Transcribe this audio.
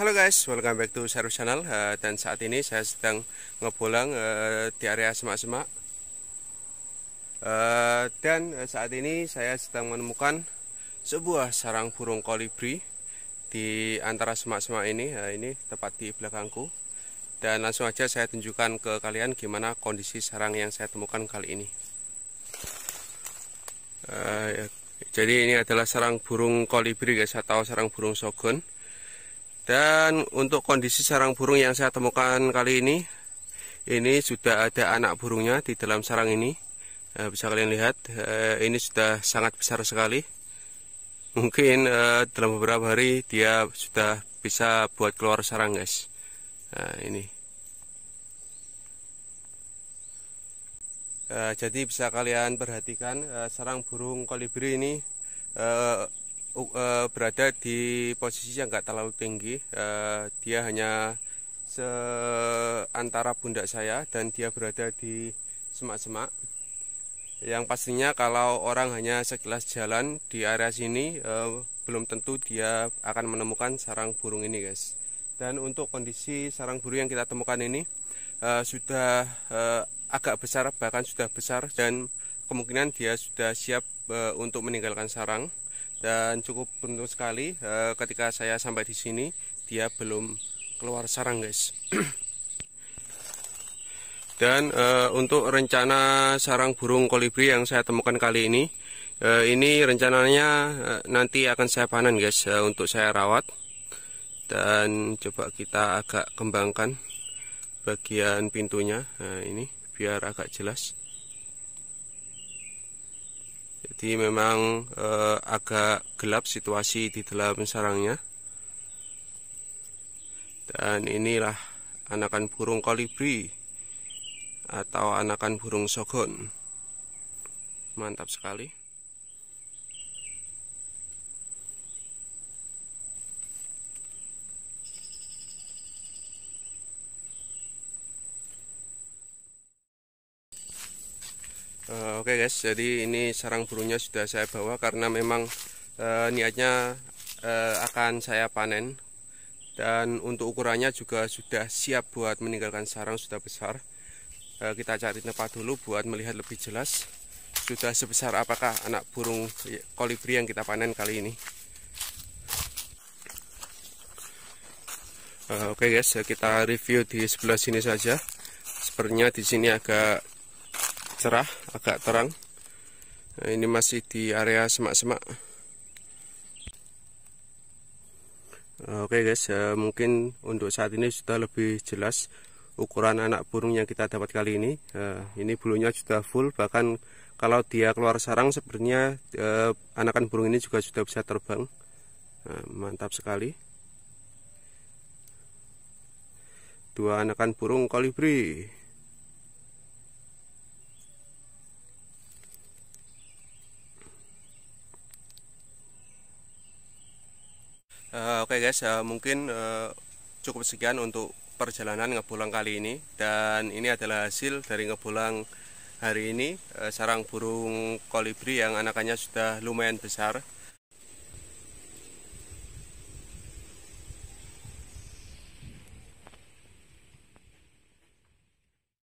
Halo guys, welcome back to Saru Channel uh, Dan saat ini saya sedang ngebolang uh, di area semak-semak uh, Dan saat ini saya sedang menemukan sebuah sarang burung kolibri Di antara semak-semak ini, uh, ini tepat di belakangku Dan langsung aja saya tunjukkan ke kalian gimana kondisi sarang yang saya temukan kali ini uh, Jadi ini adalah sarang burung kolibri guys atau sarang burung sogon dan untuk kondisi sarang burung yang saya temukan kali ini, ini sudah ada anak burungnya di dalam sarang ini. Nah, bisa kalian lihat, eh, ini sudah sangat besar sekali. Mungkin eh, dalam beberapa hari dia sudah bisa buat keluar sarang, guys. Nah, ini. jadi bisa kalian perhatikan sarang burung kolibri ini uh, berada di posisi yang nggak terlalu tinggi. Uh, dia hanya seantara pundak saya dan dia berada di semak-semak. Yang pastinya kalau orang hanya sekilas jalan di area sini uh, belum tentu dia akan menemukan sarang burung ini, guys. Dan untuk kondisi sarang burung yang kita temukan ini uh, sudah uh, agak besar bahkan sudah besar dan kemungkinan dia sudah siap untuk meninggalkan sarang dan cukup beruntung sekali uh, ketika saya sampai di sini dia belum keluar sarang guys dan e, untuk rencana sarang burung kolibri yang saya temukan kali ini e, ini rencananya e, nanti akan saya panen guys e, untuk saya rawat dan coba kita agak kembangkan bagian pintunya nah, ini biar agak jelas jadi memang eh, agak gelap situasi di dalam sarangnya. Dan inilah anakan burung kolibri atau anakan burung sogon. Mantap sekali. Eh, oke okay guys jadi ini sarang burungnya sudah saya bawa karena memang e, niatnya e, akan saya panen dan untuk ukurannya juga sudah siap buat meninggalkan sarang sudah besar E, kita cari tempat dulu buat melihat lebih jelas sudah sebesar apakah anak burung kolibri yang kita panen kali ini E, oke okay guys kita review di sebelah sini saja sepertinya di sini agak cerah, agak terang. Nah, ini masih di area semak-semak. Oke okay guys, ya mungkin untuk saat ini sudah lebih jelas ukuran anak burung yang kita dapat kali ini. Ya, ini bulunya sudah full, bahkan kalau dia keluar sarang sebenarnya ya, anakan burung ini juga sudah bisa terbang. Nah, mantap sekali. Dua anakan burung kolibri. Uh, Oke okay guys, uh, mungkin uh, cukup sekian untuk perjalanan ngebulang kali ini dan ini adalah hasil dari ngebulang hari ini uh, sarang burung kolibri yang anakannya sudah lumayan besar.